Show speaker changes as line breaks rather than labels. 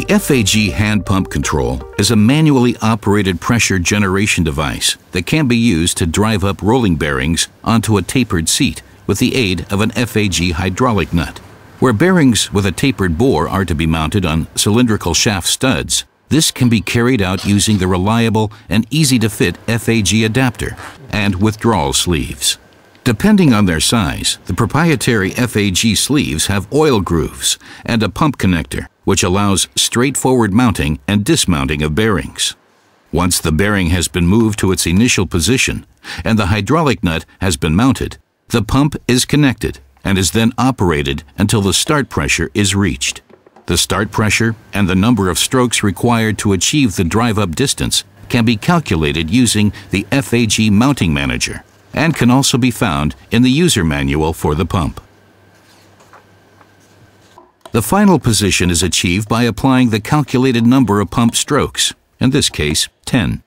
The FAG hand pump control is a manually operated pressure generation device that can be used to drive up rolling bearings onto a tapered seat with the aid of an FAG hydraulic nut. Where bearings with a tapered bore are to be mounted on cylindrical shaft studs, this can be carried out using the reliable and easy-to-fit FAG adapter and withdrawal sleeves. Depending on their size, the proprietary FAG sleeves have oil grooves and a pump connector which allows straightforward mounting and dismounting of bearings. Once the bearing has been moved to its initial position and the hydraulic nut has been mounted, the pump is connected and is then operated until the start pressure is reached. The start pressure and the number of strokes required to achieve the drive-up distance can be calculated using the FAG Mounting Manager and can also be found in the user manual for the pump. The final position is achieved by applying the calculated number of pump strokes, in this case 10.